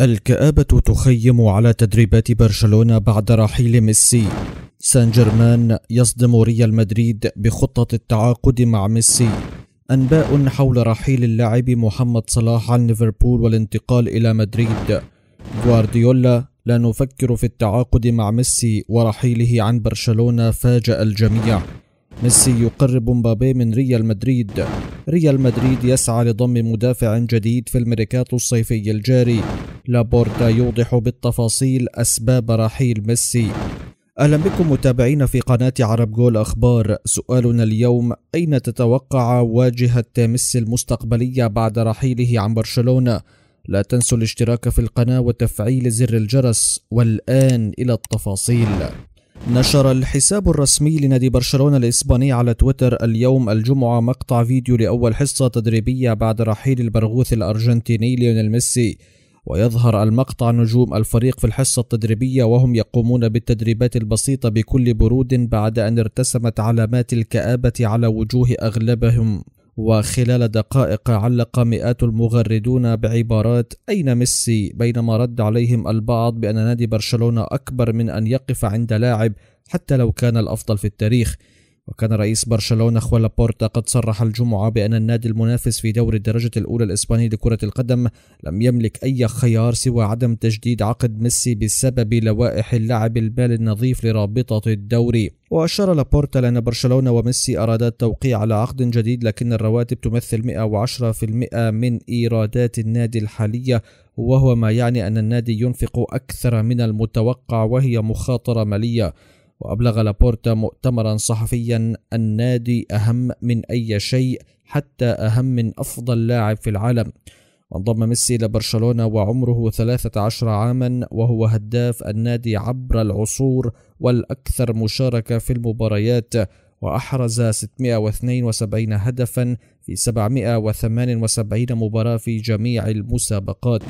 الكآبة تخيم على تدريبات برشلونة بعد رحيل ميسي سان جيرمان يصدم ريال مدريد بخطة التعاقد مع ميسي أنباء حول رحيل اللاعب محمد صلاح عن ليفربول والانتقال إلى مدريد غوارديولا لا نفكر في التعاقد مع ميسي ورحيله عن برشلونة فاجأ الجميع ميسي يقرب مبابي من ريال مدريد ريال مدريد يسعى لضم مدافع جديد في الميركاتو الصيفي الجاري لابورتا يوضح بالتفاصيل أسباب رحيل ميسي أهلا بكم متابعين في قناة عرب جول أخبار سؤالنا اليوم أين تتوقع واجهة ميسي المستقبلية بعد رحيله عن برشلونة لا تنسوا الاشتراك في القناة وتفعيل زر الجرس والآن إلى التفاصيل نشر الحساب الرسمي لنادي برشلونة الإسباني على تويتر اليوم الجمعة مقطع فيديو لأول حصة تدريبية بعد رحيل البرغوث الأرجنتيني ليونيل ميسي ويظهر المقطع نجوم الفريق في الحصة التدريبية وهم يقومون بالتدريبات البسيطة بكل برود بعد أن ارتسمت علامات الكآبة على وجوه أغلبهم وخلال دقائق علق مئات المغردون بعبارات أين ميسي بينما رد عليهم البعض بأن نادي برشلونة أكبر من أن يقف عند لاعب حتى لو كان الأفضل في التاريخ وكان رئيس برشلونة خوالا بورتا قد صرح الجمعة بأن النادي المنافس في دور الدرجة الأولى الإسباني لكرة القدم لم يملك أي خيار سوى عدم تجديد عقد ميسي بسبب لوائح اللعب البال النظيف لرابطة الدوري وأشار لابورتا لأن برشلونة وميسي أرادا التوقيع على عقد جديد لكن الرواتب تمثل 110% من إيرادات النادي الحالية وهو ما يعني أن النادي ينفق أكثر من المتوقع وهي مخاطرة مالية وأبلغ لابورتا مؤتمرا صحفيا النادي أهم من أي شيء حتى أهم من أفضل لاعب في العالم وانضم ميسي إلى برشلونة وعمره 13 عاما وهو هداف النادي عبر العصور والأكثر مشاركة في المباريات وأحرز 672 هدفا في 778 مباراة في جميع المسابقات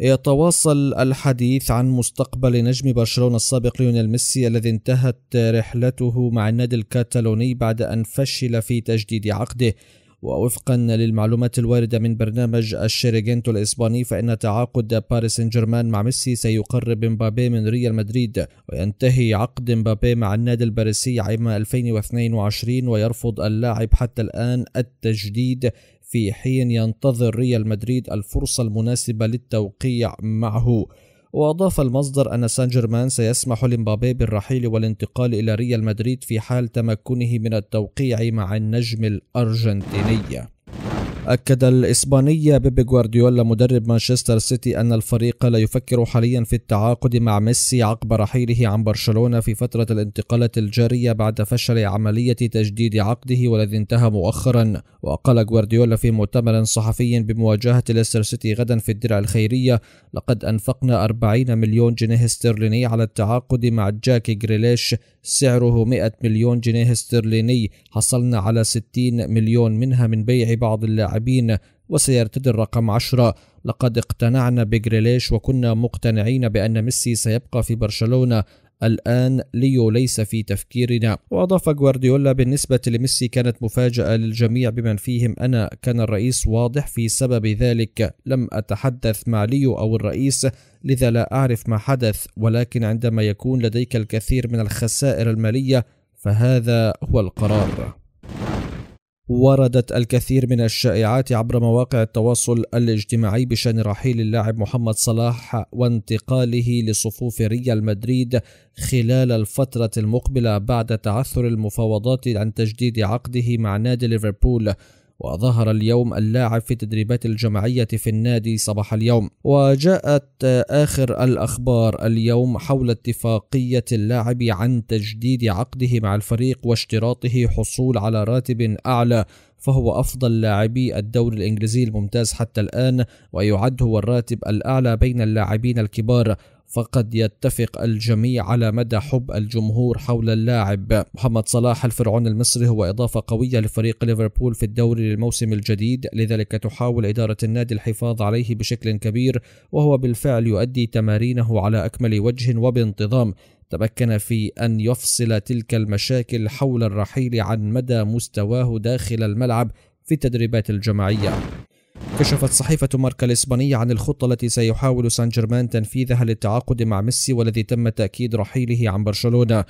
يتواصل الحديث عن مستقبل نجم برشلونة السابق ليونيل ميسي الذي انتهت رحلته مع النادي الكتالوني بعد أن فشل في تجديد عقده ووفقا للمعلومات الواردة من برنامج الشيريجينتو الإسباني فإن تعاقد باريس سان جيرمان مع ميسي سيقرب مبابي من ريال مدريد وينتهي عقد مبابي مع النادي الباريسي عام 2022 ويرفض اللاعب حتى الآن التجديد في حين ينتظر ريال مدريد الفرصة المناسبة للتوقيع معه وأضاف المصدر أن سان جيرمان سيسمح لمبابي بالرحيل والانتقال إلى ريال مدريد في حال تمكنه من التوقيع مع النجم الأرجنتيني أكد الإسباني بيب غوارديولا مدرب مانشستر سيتي أن الفريق لا يفكر حاليا في التعاقد مع ميسي عقب رحيله عن برشلونة في فترة الانتقالات الجارية بعد فشل عملية تجديد عقده والذي انتهى مؤخرا وقال غوارديولا في مؤتمر صحفي بمواجهة ليستر سيتي غدا في الدرع الخيرية لقد أنفقنا 40 مليون جنيه استرليني على التعاقد مع جاكي غريليش سعره 100 مليون جنيه استرليني حصلنا على 60 مليون منها من بيع بعض اللاعبين اللاعبين وسيرتدي الرقم 10 لقد اقتنعنا بجريليش وكنا مقتنعين بأن ميسي سيبقى في برشلونة الآن ليو ليس في تفكيرنا وأضاف جوارديولا بالنسبة لميسي كانت مفاجأة للجميع بمن فيهم أنا كان الرئيس واضح في سبب ذلك لم أتحدث مع ليو أو الرئيس لذا لا أعرف ما حدث ولكن عندما يكون لديك الكثير من الخسائر المالية فهذا هو القرار وردت الكثير من الشائعات عبر مواقع التواصل الاجتماعي بشان رحيل اللاعب محمد صلاح وانتقاله لصفوف ريال مدريد خلال الفترة المقبلة بعد تعثر المفاوضات عن تجديد عقده مع نادي ليفربول وظهر اليوم اللاعب في التدريبات الجماعية في النادي صباح اليوم وجاءت آخر الأخبار اليوم حول اتفاقية اللاعب عن تجديد عقده مع الفريق واشتراطه حصول على راتب أعلى فهو أفضل لاعبي الدوري الإنجليزي الممتاز حتى الآن ويعد هو الراتب الأعلى بين اللاعبين الكبار فقد يتفق الجميع على مدى حب الجمهور حول اللاعب محمد صلاح الفرعون المصري هو إضافة قوية لفريق ليفربول في الدوري للموسم الجديد لذلك تحاول إدارة النادي الحفاظ عليه بشكل كبير وهو بالفعل يؤدي تمارينه على أكمل وجه وبانتظام تمكن في أن يفصل تلك المشاكل حول الرحيل عن مدى مستواه داخل الملعب في التدريبات الجماعية كشفت صحيفة ماركا الإسبانية عن الخطة التي سيحاول سان جيرمان تنفيذها للتعاقد مع ميسي والذي تم تأكيد رحيله عن برشلونة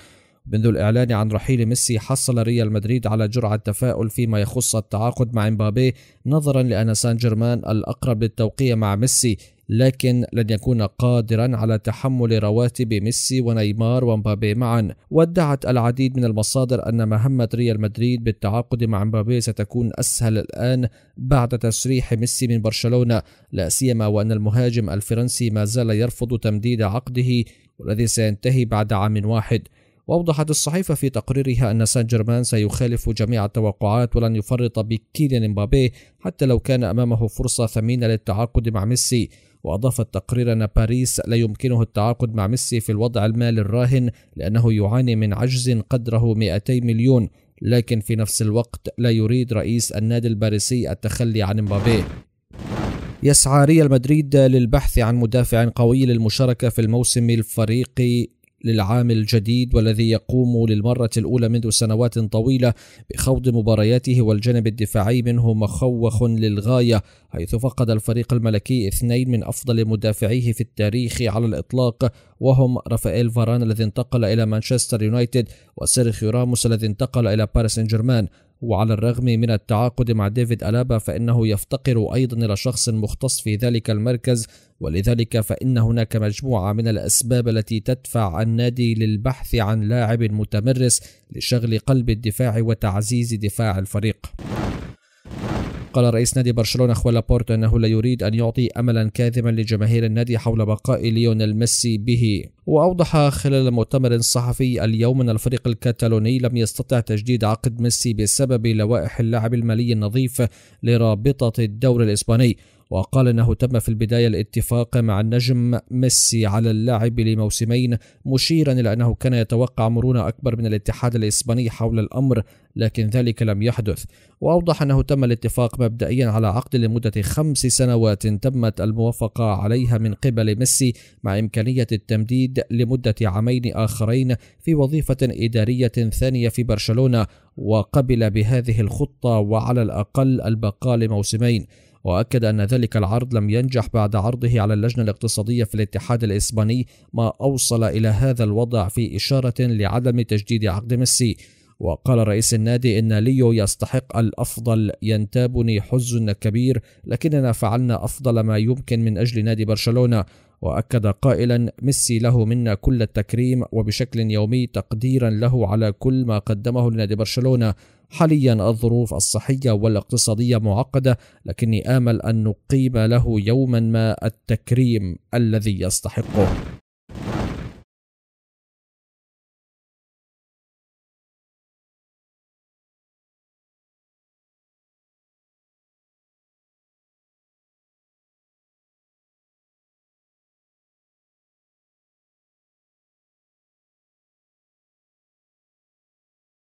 منذ الإعلان عن رحيل ميسي حصل ريال مدريد على جرعة تفاؤل فيما يخص التعاقد مع مبابي نظرا لأن سان جيرمان الأقرب للتوقيع مع ميسي لكن لن يكون قادرا على تحمل رواتب ميسي ونيمار ومبابي معا وادعت العديد من المصادر أن مهمة ريال مدريد بالتعاقد مع مبابي ستكون أسهل الآن بعد تسريح ميسي من برشلونة لا سيما وأن المهاجم الفرنسي ما زال يرفض تمديد عقده والذي سينتهي بعد عام واحد وأوضحت الصحيفة في تقريرها أن سان جيرمان سيخالف جميع التوقعات ولن يفرط بكيليان مبابي حتى لو كان أمامه فرصة ثمينة للتعاقد مع ميسي وأضاف التقرير أن باريس لا يمكنه التعاقد مع ميسي في الوضع المالي الراهن لأنه يعاني من عجز قدره 200 مليون لكن في نفس الوقت لا يريد رئيس النادي الباريسي التخلي عن مبابي يسعى ريال مدريد للبحث عن مدافع قوي للمشاركة في الموسم الفريق للعام الجديد والذي يقوم للمرة الأولى منذ سنوات طويلة بخوض مبارياته والجانب الدفاعي منه مخوخ للغاية حيث فقد الفريق الملكي اثنين من أفضل مدافعيه في التاريخ على الإطلاق وهم رافائيل فاران الذي انتقل إلى مانشستر يونايتد وسيرخيو راموس الذي انتقل إلى باريس سان جيرمان وعلى الرغم من التعاقد مع ديفيد ألابا فإنه يفتقر أيضا إلى شخص مختص في ذلك المركز ولذلك فإن هناك مجموعة من الأسباب التي تدفع النادي للبحث عن لاعب متمرس لشغل قلب الدفاع وتعزيز دفاع الفريق قال رئيس نادي برشلونة خوان لابورت أنه لا يريد أن يعطي أملا كاذبا لجماهير النادي حول بقاء ليونيل ميسي به وأوضح خلال مؤتمر صحفي اليوم أن الفريق الكتالوني لم يستطع تجديد عقد ميسي بسبب لوائح اللاعب المالي النظيف لرابطة الدوري الإسباني وقال أنه تم في البداية الاتفاق مع النجم ميسي على اللاعب لموسمين مشيرا إلى أنه كان يتوقع مرونة أكبر من الاتحاد الإسباني حول الأمر لكن ذلك لم يحدث وأوضح أنه تم الاتفاق مبدئيا على عقد لمدة خمس سنوات تمت الموافقة عليها من قبل ميسي مع إمكانية التمديد لمدة عامين آخرين في وظيفة إدارية ثانية في برشلونة وقبل بهذه الخطة وعلى الأقل البقاء لموسمين وأكد أن ذلك العرض لم ينجح بعد عرضه على اللجنة الاقتصادية في الاتحاد الإسباني ما أوصل إلى هذا الوضع في إشارة لعدم تجديد عقد ميسي وقال رئيس النادي إن ليو يستحق الأفضل ينتابني حزن كبير لكننا فعلنا أفضل ما يمكن من أجل نادي برشلونة وأكد قائلا ميسي له منا كل التكريم وبشكل يومي تقديرا له على كل ما قدمه لنادي برشلونة حاليا الظروف الصحية والاقتصادية معقدة لكني آمل أن نقيم له يوما ما التكريم الذي يستحقه